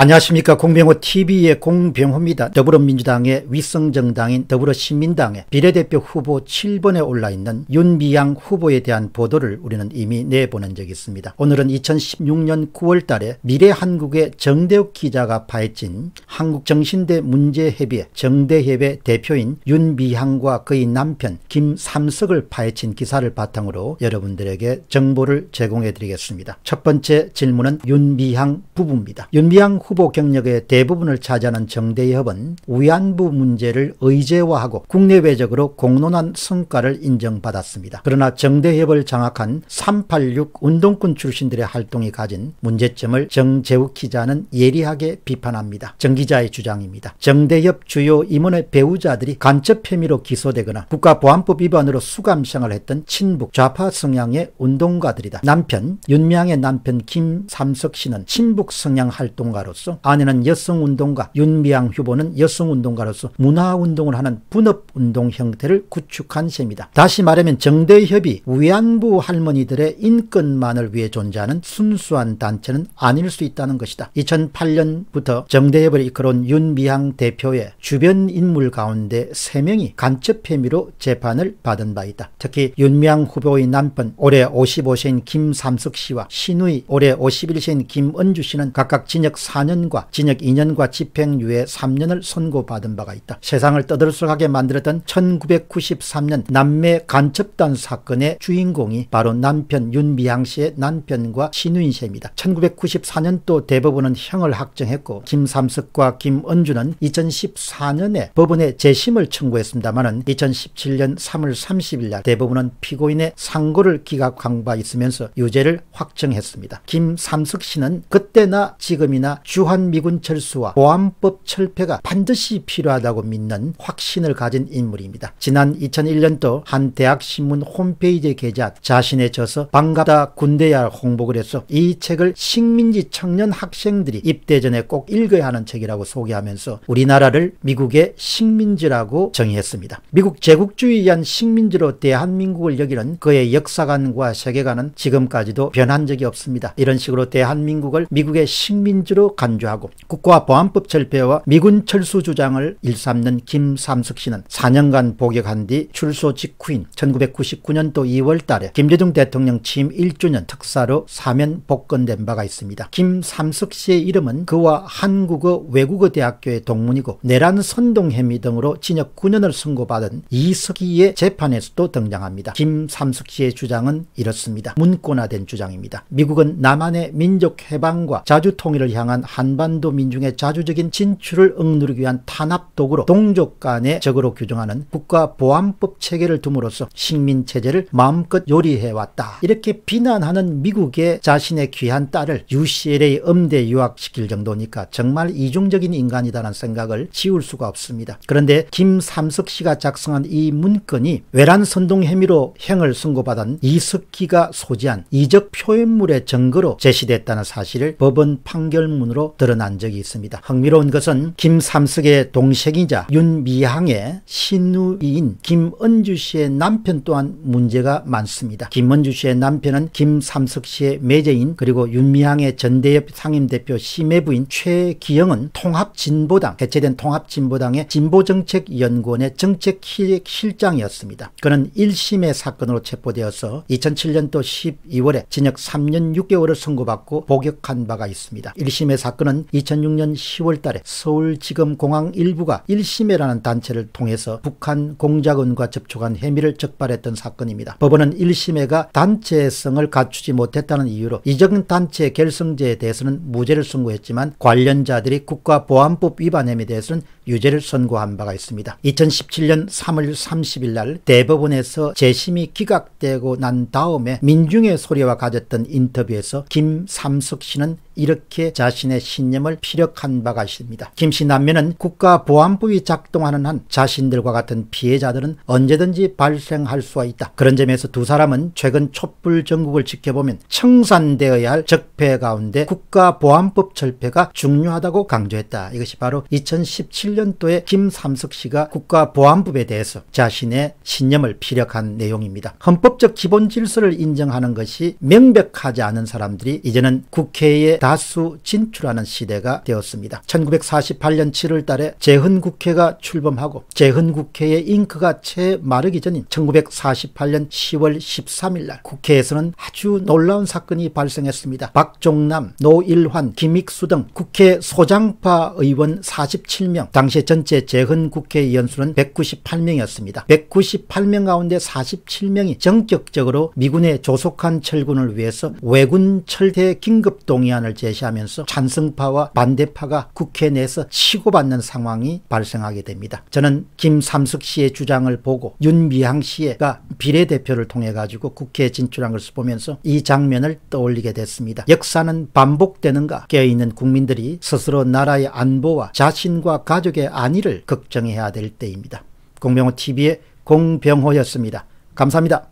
안녕하십니까 공병호 TV의 공병호입니다. 더불어민주당의 위성정당인 더불어신민당의 비례대표 후보 7번에 올라있는 윤미향 후보에 대한 보도를 우리는 이미 내보낸 적이 있습니다. 오늘은 2016년 9월달에 미래한국의 정대욱 기자가 파헤친 한국정신대 문제협의 정대협의 대표인 윤미향과 그의 남편 김삼석을 파헤친 기사를 바탕으로 여러분들에게 정보를 제공해드리겠습니다. 첫 번째 질문은 윤미향 부부입니다. 윤미향 후보 경력의 대부분을 차지하는 정대협은 위안부 문제를 의제화하고 국내외적으로 공론한 성과를 인정받았습니다. 그러나 정대협을 장악한 386 운동권 출신들의 활동이 가진 문제점을 정재욱 기자는 예리하게 비판합니다. 정 기자의 주장입니다. 정대협 주요 임원의 배우자들이 간첩 혐의로 기소되거나 국가보안법 위반으로 수감생활을 했던 친북 좌파 성향의 운동가들이다. 남편 윤명의 남편 김삼석 씨는 친북 성향 활동가로 운동가로서 아내는 여성운동가, 윤미향 후보는 여성운동가로서 문화운동을 하는 분업운동 형태를 구축한 셈이다. 다시 말하면 정대협이 위안부 할머니들의 인권만을 위해 존재하는 순수한 단체는 아닐 수 있다는 것이다. 2008년부터 정대협을 이끌어온 윤미향 대표의 주변 인물 가운데 3명이 간첩 혐의로 재판을 받은 바 있다. 특히 윤미향 후보의 남편 올해 55세인 김삼석 씨와 신우이 올해 51세인 김은주 씨는 각각 진역3 4년과 징역 2년과 집행유예 3년을 선고받은 바가 있다. 세상을 떠들썩하게 만들었던 1993년 남매 간첩단 사건의 주인공이 바로 남편 윤미향 씨의 남편과 신우인 셈이다. 1994년도 대법원은 형을 확정했고 김삼석과 김은주는 2014년에 법원에 재심을 청구했습니다만은 2017년 3월 30일 날 대법원은 피고인의 상고를 기각한 바 있으면서 유죄를 확정했습니다. 김삼석 씨는 그때나 지금이나 주한미군 철수와 보안법 철폐가 반드시 필요하다고 믿는 확신을 가진 인물입니다. 지난 2001년도 한 대학신문 홈페이지에 게재 자신의 저서 반갑다 군대야 홍보글 해서 이 책을 식민지 청년 학생들이 입대 전에 꼭 읽어야 하는 책이라고 소개하면서 우리나라를 미국의 식민지라고 정의했습니다. 미국 제국주 의한 식민지로 대한민국을 여기는 그의 역사관과 세계관은 지금까지도 변한 적이 없습니다. 이런 식으로 대한민국을 미국의 식민지로 간주하고 국가 보안법 철폐와 미군 철수 주장을 일삼는 김삼석 씨는 4년간 복역한 뒤 출소 직후인 1999년도 2월 달에 김대중 대통령 취임 1주년 특사로 사면 복권된 바가 있습니다. 김삼석 씨의 이름은 그와 한국어 외국어 대학교의 동문이고 내란 선동 혐의 등으로 징역 9년을 선고받은 이석희의 재판에서도 등장합니다. 김삼석 씨의 주장은 이렇습니다. 문권화된 주장입니다. 미국은 남한의 민족 해방과 자주 통일을 향한 한반도 민중의 자주적인 진출을 억누르기 위한 탄압 도구로 동족 간의 적으로 규정하는 국가보안법 체계를 둠으로써 식민체제를 마음껏 요리해왔다. 이렇게 비난하는 미국의 자신의 귀한 딸을 UCLA 음대 유학시킬 정도니까 정말 이중적인 인간이다라는 생각을 지울 수가 없습니다. 그런데 김삼석 씨가 작성한 이 문건이 외란 선동 혐의로 형을 선고받은 이석기가 소지한 이적 표현물의 증거로 제시됐다는 사실을 법원 판결문으로 것으로 드러난 적이 있습니다. 흥미로운 것은 김삼석의 동생이자 윤미향의 신우이인 김은주 씨의 남편 또한 문제가 많습니다. 김은주 씨의 남편은 김삼석 씨의 매제인 그리고 윤미향의 전대협 상임대표 심해부인 최기영은 통합진보당 해체된 통합진보당의 진보정책연구원의 정책실장이었습니다. 그는 1심의 사건으로 체포되어서 2007년도 12월에 징역 3년 6개월을 선고받고 복역한 바가 있습니다. 1심의 사건은 2006년 10월 달에 서울지검공항 일부가 1심회라는 단체를 통해서 북한 공작원과 접촉한 혐의를 적발했던 사건입니다. 법원은 1심회가 단체성을 갖추지 못했다는 이유로 이적 단체 결성제에 대해서는 무죄를 선고했지만 관련자들이 국가보안법 위반 혐의에 대해서는 유죄를 선고한 바가 있습니다. 2017년 3월 30일 날 대법원에서 재심이 기각되고 난 다음에 민중의 소리와 가졌던 인터뷰에서 김삼석 씨는 이렇게 자신의 자신의 신념을 피력한 바가 있습니다. 김씨 남매는 국가보안부의 작동하는 한 자신들과 같은 피해자들은 언제든지 발생할 수 있다. 그런 점에서 두 사람은 최근 촛불 전국을 지켜보면 청산되어야 할 적폐 가운데 국가보안법 철폐가 중요하다고 강조했다. 이것이 바로 2017년도에 김삼석 씨가 국가보안법에 대해서 자신의 신념을 피력한 내용입니다. 헌법적 기본 질서를 인정하는 것이 명백하지 않은 사람들이 이제는 국회에 다수 진출 필요하는 시대가 되었습니다. 1948년 7월 달에 재헌국회가 출범하고 재헌국회의 잉크가 채 마르기 전인 1948년 10월 13일 날 국회에서는 아주 놀라운 사건이 발생했습니다. 박종남, 노일환, 김익수 등 국회 소장파 의원 47명, 당시 전체 재헌국회 의원수는 198명이었습니다. 198명 가운데 47명이 전격적으로 미군의 조속한 철군을 위해서 외군 철대 긴급 동의안을 제시하면서 찬 찬성파와 반대파가 국회 내에서 치고받는 상황이 발생하게 됩니다. 저는 김삼숙 씨의 주장을 보고 윤미향 씨가 비례대표를 통해 가지고 국회에 진출한 것을 보면서 이 장면을 떠올리게 됐습니다. 역사는 반복되는가 깨어있는 국민들이 스스로 나라의 안보와 자신과 가족의 안위를 걱정해야 될 때입니다. 공병호 TV의 공병호였습니다. 감사합니다.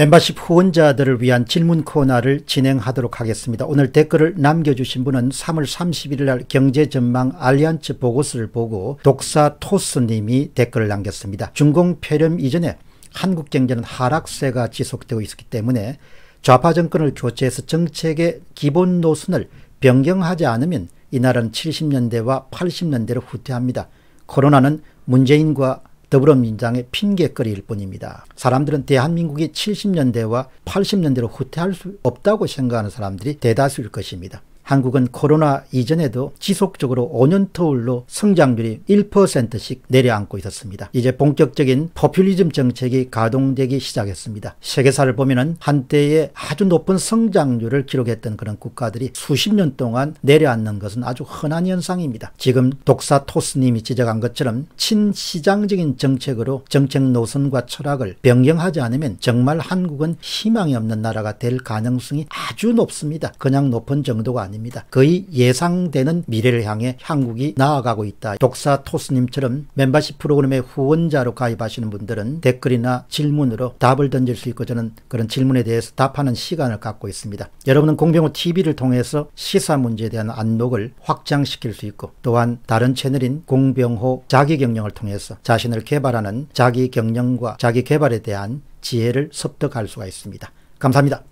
멤버십 후원자들을 위한 질문 코너를 진행하도록 하겠습니다. 오늘 댓글을 남겨주신 분은 3월 30일 날 경제전망 알리안츠 보고서를 보고 독사토스님이 댓글을 남겼습니다. 중공폐렴 이전에 한국 경제는 하락세가 지속되고 있었기 때문에 좌파 정권을 교체해서 정책의 기본 노선을 변경하지 않으면 이 나라는 70년대와 80년대를 후퇴합니다. 코로나는 문재인과 더불어민주당의 핑계거리일 뿐입니다. 사람들은 대한민국이 70년대와 80년대로 후퇴할 수 없다고 생각하는 사람들이 대다수일 것입니다. 한국은 코로나 이전에도 지속적으로 5년 터울로 성장률이 1%씩 내려앉고 있었습니다. 이제 본격적인 포퓰리즘 정책이 가동되기 시작했습니다. 세계사를 보면한때의 아주 높은 성장률을 기록했던 그런 국가들이 수십 년 동안 내려앉는 것은 아주 흔한 현상입니다. 지금 독사 토스님이 지적한 것처럼 친시장적인 정책으로 정책 노선과 철학을 변경하지 않으면 정말 한국은 희망이 없는 나라가 될 가능성이 아주 높습니다. 그냥 높은 정도가 아닙니다. 아닙니다. 거의 예상되는 미래를 향해 한국이 나아가고 있다. 독사 토스님처럼 멤버십 프로그램의 후원자로 가입하시는 분들은 댓글이나 질문으로 답을 던질 수 있고 저는 그런 질문에 대해서 답하는 시간을 갖고 있습니다. 여러분은 공병호 TV를 통해서 시사 문제에 대한 안목을 확장시킬 수 있고 또한 다른 채널인 공병호 자기 경영을 통해서 자신을 개발하는 자기 경영과 자기 개발에 대한 지혜를 습득할 수가 있습니다. 감사합니다.